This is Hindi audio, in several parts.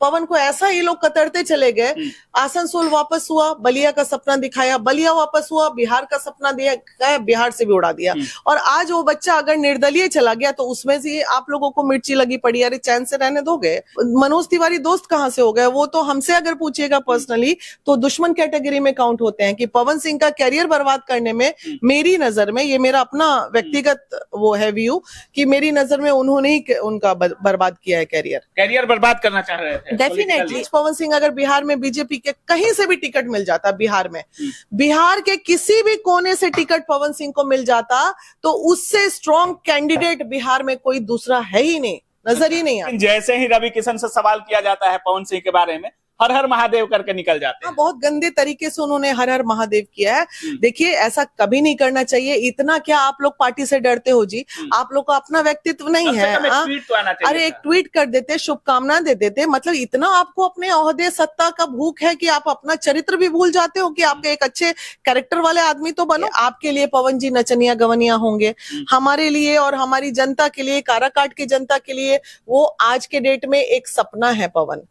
पवन को ऐसा ये लोग कतरते चले गए हम्म। आसनसोल वापस हुआ बलिया का सपना दिखाया बलिया वापस हुआ बिहार का सपना दिया बिहार से भी उड़ा दिया हम्म। और आज वो बच्चा अगर निर्दलीय चला गया तो उसमें से आप लोगों को मिर्ची लगी पड़ी अरे चैन से रहने दोगे मनोज तिवारी दोस्त कहाँ से हो गए वो तो हमसे अगर पूछिएगा पर्सनली तो दुश्मन कैटेगरी में काउंट होते हैं कि पवन सिंह का कैरियर बर्बाद करने में हम्म। मेरी नजर में ये मेरा अपना व्यक्तिगत वो है व्यू कि मेरी नजर में उन्होंने ही उनका बर्बाद किया है कैरियर कैरियर बर्बाद करना चाह रहे थे तो डेफिनेटली पवन सिंह अगर बिहार में बीजेपी के कहीं से भी टिकट मिल जाता बिहार में बिहार के किसी भी कोने से टिकट पवन सिंह को मिल जाता तो उससे स्ट्रॉन्ग कैंडिडेट बिहार में कोई दूसरा है ही नहीं नजर ही नहीं आता जैसे ही रवि किशन से सवाल किया जाता है पवन सिंह के बारे में हर हर महादेव करके निकल जाते हाँ, हैं बहुत गंदे तरीके से उन्होंने हर हर महादेव किया है हम्म। देखिए ऐसा कभी नहीं करना चाहिए इतना क्या आप लोग पार्टी से डरते हो जी हम्म। आप लोग का अपना व्यक्तित्व नहीं है हाँ? तो अरे एक ट्वीट कर देते शुभकामना दे देते मतलब इतना आपको अपने अहदे सत्ता का भूख है कि आप अपना चरित्र भी भूल जाते हो कि आपके हम्म। एक अच्छे कैरेक्टर वाले आदमी तो बने आपके लिए पवन जी नचनिया गवनिया होंगे हमारे लिए और हमारी जनता के लिए काराकाट की जनता के लिए वो आज के डेट में एक सपना है पवन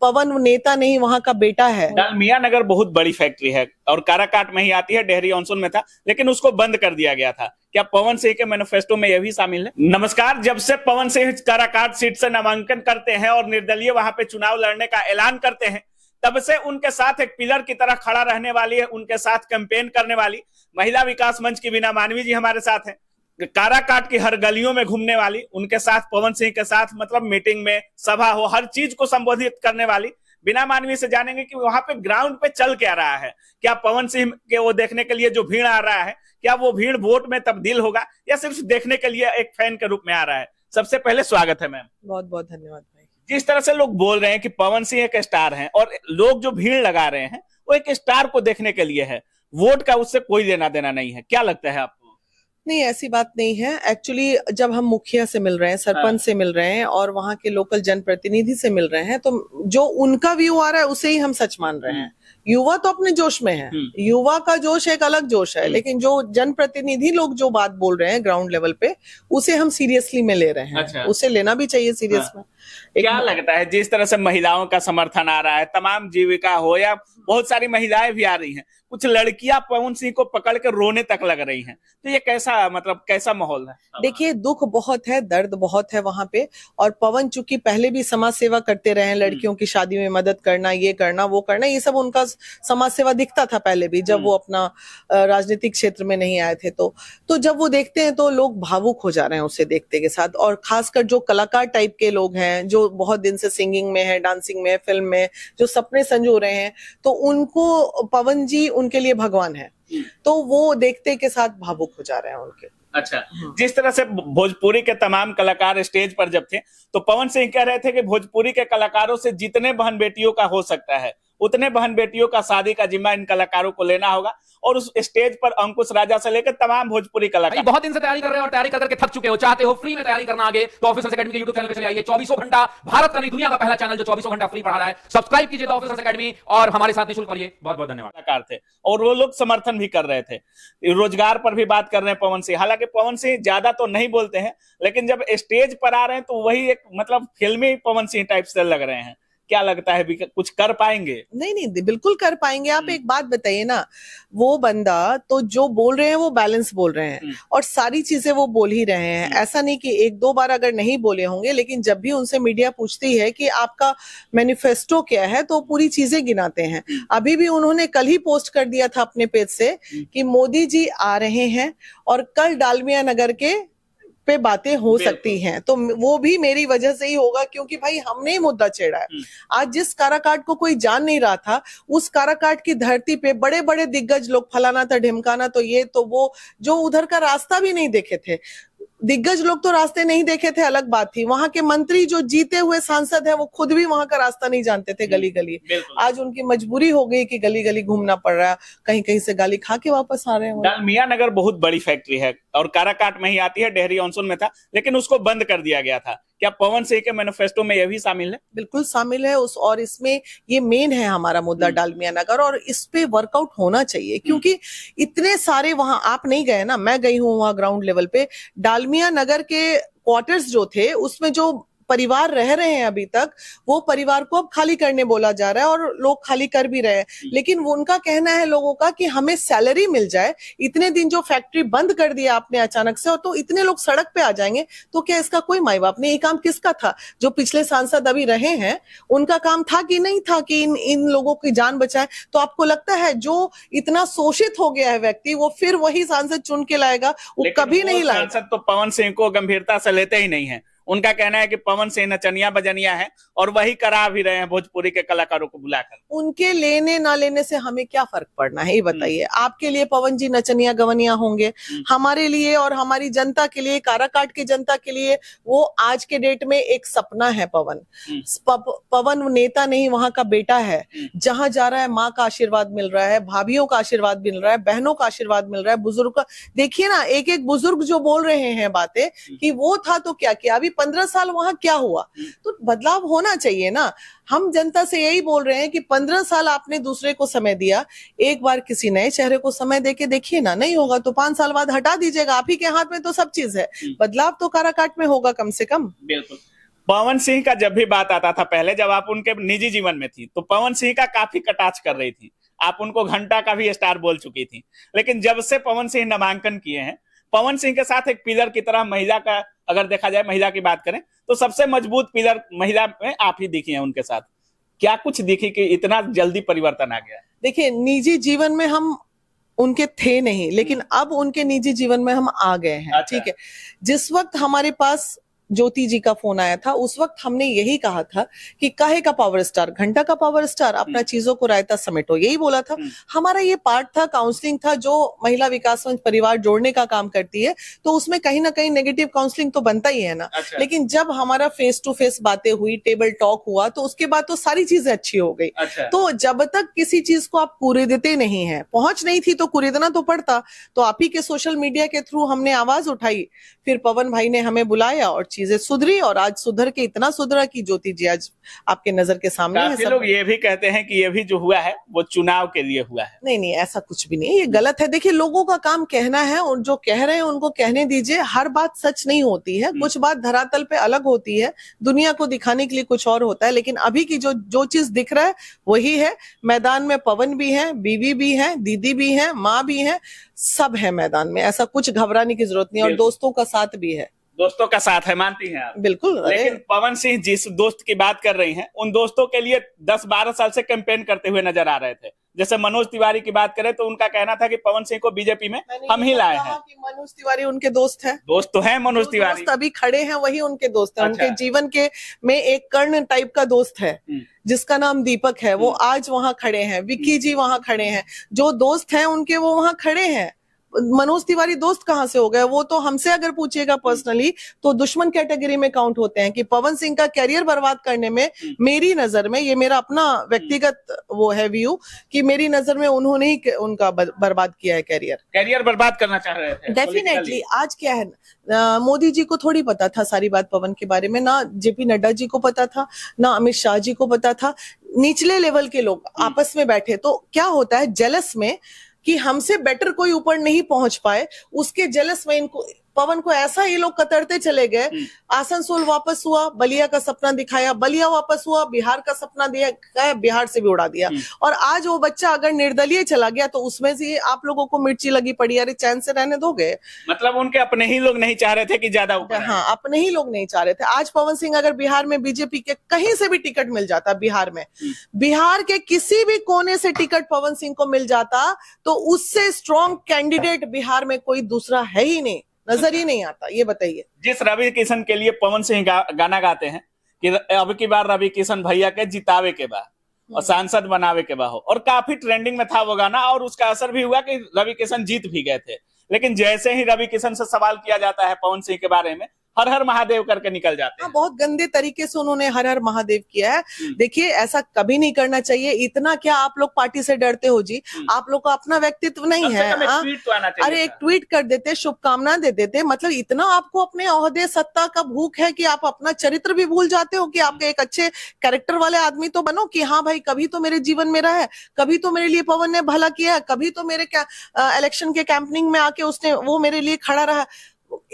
पवन पवन नेता नहीं वहाँ का बेटा है मिया नगर बहुत बड़ी फैक्ट्री है और काराकाट में ही आती है डेहरी ऑनसून में था लेकिन उसको बंद कर दिया गया था क्या पवन सिंह के मैनिफेस्टो में यह भी शामिल है नमस्कार जब से पवन सिंह काराकाट सीट से नामांकन करते हैं और निर्दलीय वहां पे चुनाव लड़ने का ऐलान करते हैं तब से उनके साथ एक पिलर की तरह खड़ा रहने वाली है उनके साथ कैंपेन करने वाली महिला विकास मंच की बिना मानवी जी हमारे साथ हैं काराकाट की हर गलियों में घूमने वाली उनके साथ पवन सिंह के साथ मतलब मीटिंग में सभा हो हर चीज को संबोधित करने वाली बिना मानवीय से जानेंगे कि वहां पे ग्राउंड पे चल क्या रहा है क्या पवन सिंह के वो देखने के लिए जो भीड़ आ रहा है क्या वो भीड़ वोट में तब्दील होगा या सिर्फ देखने के लिए एक फैन के रूप में आ रहा है सबसे पहले स्वागत है मैम बहुत बहुत धन्यवाद भाई जिस तरह से लोग बोल रहे हैं कि पवन सिंह एक स्टार है और लोग जो भीड़ लगा रहे हैं वो एक स्टार को देखने के लिए है वोट का उससे कोई लेना देना नहीं है क्या लगता है आप नहीं ऐसी बात नहीं है एक्चुअली जब हम मुखिया से मिल रहे हैं सरपंच हाँ। से मिल रहे हैं और वहाँ के लोकल जनप्रतिनिधि से मिल रहे हैं तो जो उनका व्यू आ रहा है उसे ही हम सच मान रहे हैं हम्म। युवा तो अपने जोश में है हम्म। युवा का जोश एक अलग जोश है हम्म। लेकिन जो जनप्रतिनिधि लोग जो बात बोल रहे हैं ग्राउंड लेवल पे उसे हम सीरियसली में ले रहे हैं अच्छा। उसे लेना भी चाहिए सीरियस हाँ। में क्या लगता है जिस तरह से महिलाओं का समर्थन आ रहा है तमाम जीविका हो या बहुत सारी महिलाएं भी आ रही हैं कुछ लड़कियां पवन सिंह को पकड़ कर रोने तक लग रही हैं तो ये कैसा मतलब कैसा माहौल है देखिए दुख बहुत है दर्द बहुत है वहां पे और पवन चूंकि पहले भी समाज सेवा करते रहे हैं हम्म। लड़कियों की शादी में मदद करना ये करना वो करना ये सब उनका समाज सेवा दिखता था पहले भी जब वो हम्म। अपना राजनीतिक क्षेत्र में नहीं आए थे तो तो जब वो देखते हैं तो लोग भावुक हो जा रहे हैं उसे देखते के साथ और खासकर जो कलाकार टाइप के लोग हैं हैं जो बहुत दिन से सिंगिंग में है डांसिंग में फिल्म में जो सपने संजो रहे हैं तो उनको पवन जी उनके लिए भगवान है हम्म। तो वो देखते के साथ भावुक हो जा रहे हैं उनके अच्छा हाँ। जिस तरह से भोजपुरी के तमाम कलाकार स्टेज पर जब थे तो पवन सिंह कह रहे थे कि भोजपुरी के कलाकारों से जितने बहन बेटियों का हो सकता है उतने बहन बेटियों का शादी का जिम्मा इन कलाकारों को लेना होगा और उस स्टेज पर अंकुश राजा से लेकर तमाम भोजपुरी कलाकार बहुत दिन से तैयारी कर रहे हो और तैयारी करके थक चुके हो चाहते हो फ्री में तैयारी करना आगे तो ऑफिसर्स अकेडमी के यूट्यूब चैनल पर चले आइए चौबीसों घंटा भारत का नहीं दुनिया का पहला चैनल जो चौबीसों घंटा फ्री पढ़ा रहा है सब्सक्राइब कीजिए तो ऑफिसर्स अकेडमी और हमारे साथ निःशुल्क करिए बहुत बहुत धन्यवाद थे और वो लोग समर्थन भी कर रहे थे रोजगार पर भी बात कर रहे हैं पवन सिंह हालांकि पवन सिंह ज्यादा तो नहीं बोलते हैं लेकिन जब स्टेज पर आ रहे हैं तो वही एक मतलब फिल्मी पवन सिंह टाइप से लग रहे हैं क्या लगता है कुछ कर पाएंगे नहीं नहीं बिल्कुल कर पाएंगे आप हम्म। एक बात बताइए ना वो बंदा तो जो बोल रहे हैं वो बैलेंस बोल रहे हैं हम्म। और सारी चीजें वो बोल ही रहे हैं हम्म। ऐसा नहीं कि एक दो बार अगर नहीं बोले होंगे लेकिन जब भी उनसे मीडिया पूछती है कि आपका मैनिफेस्टो क्या है तो पूरी चीजें गिनाते हैं अभी भी उन्होंने कल ही पोस्ट कर दिया था अपने पेज से कि मोदी जी आ रहे हैं और कल डालमिया नगर के पे बातें हो सकती हैं तो वो भी मेरी वजह से ही होगा क्योंकि भाई हमने मुद्दा छेड़ा है हम्म। आज जिस काराकाट को कोई जान नहीं रहा था उस काराकाट की धरती पे बड़े बड़े दिग्गज लोग फलाना था ढिमकाना तो ये तो वो जो उधर का रास्ता भी नहीं देखे थे दिग्गज लोग तो रास्ते नहीं देखे थे अलग बात थी वहां के मंत्री जो जीते हुए सांसद हैं वो खुद भी वहां का रास्ता नहीं जानते थे हम्म, गली गली आज उनकी मजबूरी हो गई कि गली गली घूमना पड़ रहा है कहीं कहीं से गाली खा के वापस आ रहे हैं डालमिया नगर बहुत बड़ी फैक्ट्री है और काराकाट में ही आती है डेहरी ऑनसोन में था लेकिन उसको बंद कर दिया गया था क्या पवन सिंह के मैनिफेस्टो में यह भी शामिल है बिल्कुल शामिल है उस और इसमें ये मेन है हमारा मुद्दा हम्म। डालमिया नगर और इस पे वर्कआउट होना चाहिए हम्म। क्योंकि इतने सारे वहां आप नहीं गए ना मैं गई हूँ वहां ग्राउंड लेवल पे डालमिया नगर के क्वार्टर्स जो थे उसमें जो परिवार रह रहे हैं अभी तक वो परिवार को अब खाली करने बोला जा रहा है और लोग खाली कर भी रहे हैं हम्म। लेकिन वो उनका कहना है लोगों का कि हमें सैलरी मिल जाए इतने दिन जो फैक्ट्री बंद कर दिया आपने अचानक से और तो इतने लोग सड़क पे आ जाएंगे तो क्या इसका कोई माई बाप नहीं ये काम किसका था जो पिछले सांसद अभी रहे हैं उनका काम था कि नहीं था कि इन इन लोगों की जान बचाए तो आपको लगता है जो इतना शोषित हो गया है व्यक्ति वो फिर वही सांसद चुन के लाएगा वो कभी नहीं लाएगा सांसद तो पवन सिंह को गंभीरता से लेते ही नहीं है उनका कहना है कि पवन सिंह नचनिया बजनिया है और वही करा भी रहे हैं भोजपुरी के कलाकारों को बुलाकर उनके लेने ना लेने से हमें क्या फर्क पड़ना है ये बताइए हम्म। आपके लिए पवन जी नचनिया गवनिया होंगे हम्म। हमारे लिए और हमारी जनता के लिए काराकाट की जनता के लिए वो आज के डेट में एक सपना है पवन हम्म। पवन नेता नहीं वहां का बेटा है जहां जा रहा है माँ का आशीर्वाद मिल रहा है भाभीियों का आशीर्वाद मिल रहा है बहनों का आशीर्वाद मिल रहा है बुजुर्ग का देखिए ना एक एक बुजुर्ग जो बोल रहे हैं बातें कि वो था तो क्या किया अभी पंद्रह साल वहां क्या हुआ तो बदलाव होना चाहिए ना हम जनता से यही बोल रहे हैं कि पंद्रह साल आपने दूसरे को समय दिया एक बार किसी नए चेहरे को समय देके देखिए ना नहीं होगा तो पांच साल बाद हटा दीजिएगा आप ही के हाथ में तो सब चीज है हम्म। बदलाव तो काराकाट में होगा कम से कम बिल्कुल पवन सिंह का जब भी बात आता था पहले जब आप उनके निजी जीवन में थी तो पवन सिंह का काफी कटाच कर रही थी आप उनको घंटा का भी स्टार बोल चुकी थी लेकिन जब से पवन सिंह नामांकन किए हैं पवन सिंह के साथ एक पिलर की तरह महिला का अगर देखा जाए महिला की बात करें तो सबसे मजबूत पिलर महिला में आप ही दिखी है उनके साथ क्या कुछ दिखी कि इतना जल्दी परिवर्तन आ गया देखिए निजी जीवन में हम उनके थे नहीं लेकिन हम्म। अब उनके निजी जीवन में हम आ गए हैं अच्छा। ठीक है जिस वक्त हमारे पास ज्योति जी का फोन आया था उस वक्त हमने यही कहा था कि काहे का पावर स्टार घंटा का पावर स्टार अपना हम्म। चीजों को रायता समेटो यही बोला था हम्म। हमारा ये पार्ट था काउंसलिंग था जो महिला विकास मंच परिवार जोड़ने का काम करती है तो उसमें कहीं ना कहीं नेगेटिव काउंसलिंग तो बनता ही है ना अच्छा। लेकिन जब हमारा फेस टू फेस बातें हुई टेबल टॉक हुआ तो उसके बाद तो सारी चीजें अच्छी हो गई अच्छा। तो जब तक किसी चीज को आप कुरेदते नहीं है पहुंच नहीं थी तो कुरेदना तो पड़ता तो आप ही के सोशल मीडिया के थ्रू हमने आवाज उठाई फिर पवन भाई ने हमें बुलाया और चीजें सुधरी और आज सुधर के इतना सुधरा कि ज्योति जी आज आपके नजर के सामने सब लोग ये भी कहते हैं कि ये भी जो हुआ है वो चुनाव के लिए हुआ है नहीं नहीं ऐसा कुछ भी नहीं ये गलत है देखिए लोगों का काम कहना है और जो कह रहे हैं उनको कहने दीजिए हर बात सच नहीं होती है हम्म। कुछ बात धरातल पे अलग होती है दुनिया को दिखाने के लिए कुछ और होता है लेकिन अभी की जो जो चीज दिख रहा है वही है मैदान में पवन भी है बीवी भी है दीदी भी है माँ भी है सब है मैदान में ऐसा कुछ घबराने की जरूरत नहीं और दोस्तों का साथ भी है दोस्तों का साथ है मानती हैं आप बिल्कुल लेकिन पवन सिंह जिस दोस्त की बात कर रही हैं उन दोस्तों के लिए 10-12 साल से कैंपेन करते हुए नजर आ रहे थे जैसे मनोज तिवारी की बात करें तो उनका कहना था कि पवन सिंह को बीजेपी में हम ही लाए हैं मनोज तिवारी उनके दोस्त हैं दोस्त तो है मनोज तिवारी अभी खड़े हैं वही उनके दोस्त हैं अच्छा। उनके जीवन के में एक कर्ण टाइप का दोस्त है हम्म। जिसका नाम दीपक है वो हम्म। आज वहाँ खड़े हैं विक्की हम्म। जी वहाँ खड़े हैं जो दोस्त हैं उनके वो वहाँ खड़े हैं मनोज तिवारी दोस्त कहाँ से हो गए वो तो हमसे अगर पूछेगा पर्सनली तो दुश्मन कैटेगरी में काउंट होते हैं कि पवन सिंह का कैरियर बर्बाद करने में हम्म। मेरी नजर में ये मेरा अपना हम्म। व्यक्तिगत वो है व्यू कि मेरी नजर में उन्होंने ही उनका बर्बाद किया है कैरियर कैरियर बर्बाद करना चाह रहे थे डेफिनेटली आज क्या है मोदी जी को थोड़ी पता था सारी बात पवन के बारे में ना जेपी नड्डा जी को पता था ना अमित शाह जी को पता था निचले लेवल के लोग हम्म। आपस में बैठे तो क्या होता है जेलस में कि हमसे बेटर कोई ऊपर नहीं पहुंच पाए उसके जलस में इनको पवन को ऐसा ये लोग कतरते चले गए हम्म। आसनसोल वापस हुआ बलिया का सपना दिखाया बलिया वापस हुआ बिहार का सपना दिया बिहार से भी उड़ा दिया हम्म। और आज वो बच्चा अगर निर्दलीय चला गया तो उसमें से आप लोगों को मिर्ची लगी पड़ी अरे चैन से रहने दोगे मतलब उनके अपने ही लोग नहीं चाह रहे थे कि ज्यादा हाँ अपने ही लोग नहीं चाह रहे थे आज पवन सिंह अगर बिहार में बीजेपी के कहीं से भी टिकट मिल जाता बिहार में हम्म। बिहार के किसी भी कोने से टिकट पवन सिंह को मिल जाता तो उससे स्ट्रॉन्ग कैंडिडेट बिहार में कोई दूसरा है ही नहीं नजर ही नहीं आता ये बताइए जिस रवि किशन के लिए पवन सिंह गा, गाना गाते हैं कि अब की बार रवि किशन भैया के जितावे के बाद और हम्म। सांसद बनावे के बाद हो और काफी ट्रेंडिंग में था वो गाना और उसका असर भी हुआ कि रवि किशन जीत भी गए थे लेकिन जैसे ही रवि किशन से सवाल किया जाता है पवन सिंह के बारे में हर हर महादेव करके निकल जाते हाँ, हैं बहुत गंदे तरीके से उन्होंने हर हर महादेव किया है हम्म। देखिए ऐसा कभी नहीं करना चाहिए इतना क्या आप लोग पार्टी से डरते हो जी हम्म। आप लोग का अपना व्यक्तित्व नहीं है हाँ? तो अरे एक ट्वीट कर देते शुभकामना दे देते मतलब इतना आपको अपने अहदे सत्ता का भूख है कि आप अपना चरित्र भी भूल जाते हो कि आपके एक अच्छे कैरेक्टर वाले आदमी तो बनो कि हाँ भाई कभी तो मेरे जीवन मेरा है कभी तो मेरे लिए पवन ने भला किया है कभी तो मेरे इलेक्शन के कैंपनिंग में आके उसने वो मेरे लिए खड़ा रहा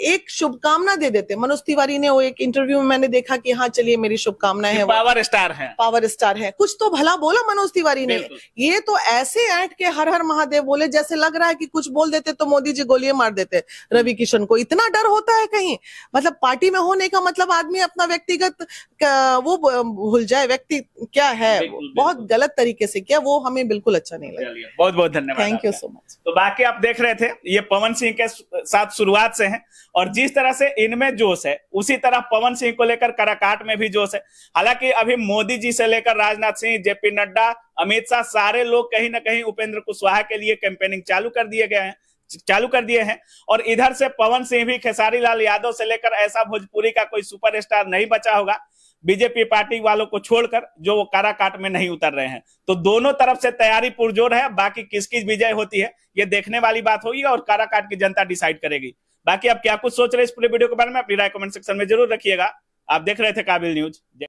एक शुभकामना दे देते मनोज तिवारी ने वो एक इंटरव्यू में मैंने देखा कि हाँ चलिए मेरी शुभकामना है पावर स्टार है पावर स्टार है कुछ तो भला बोला मनोज तिवारी ने ये तो ऐसे ऐंठ के हर हर महादेव बोले जैसे लग रहा है कि कुछ बोल देते तो मोदी जी गोलियां मार देते रवि किशन को इतना डर होता है कहीं मतलब पार्टी में होने का मतलब आदमी अपना व्यक्तिगत वो भूल जाए व्यक्ति क्या है बहुत गलत तरीके से किया वो हमें बिल्कुल अच्छा नहीं लगा बहुत बहुत धन्यवाद थैंक यू सो मच तो बाकी आप देख रहे थे ये पवन सिंह के साथ शुरुआत से है और जिस तरह से इनमें जोश है उसी तरह पवन सिंह को लेकर कराकाट में भी जोश है हालांकि अभी मोदी जी से लेकर राजनाथ सिंह जेपी नड्डा अमित शाह सारे लोग कहीं ना कहीं उपेंद्र कुशवाहा के लिए कैंपेनिंग चालू कर दिए गए हैं चालू कर दिए हैं और इधर से पवन सिंह भी खेसारी लाल यादव से लेकर ऐसा भोजपुरी का कोई सुपरस्टार नहीं बचा होगा बीजेपी पार्टी वालों को छोड़कर जो वो काराकाट में नहीं उतर रहे हैं तो दोनों तरफ से तैयारी पुरजोर है बाकी किसकी विजय होती है ये देखने वाली बात होगी और काराकाट की जनता डिसाइड करेगी बाकी आप क्या कुछ सोच रहे इस पूरे वीडियो के बारे में अपनी राय कमेंट सेक्शन में जरूर रखिएगा आप देख रहे थे काबिल न्यूज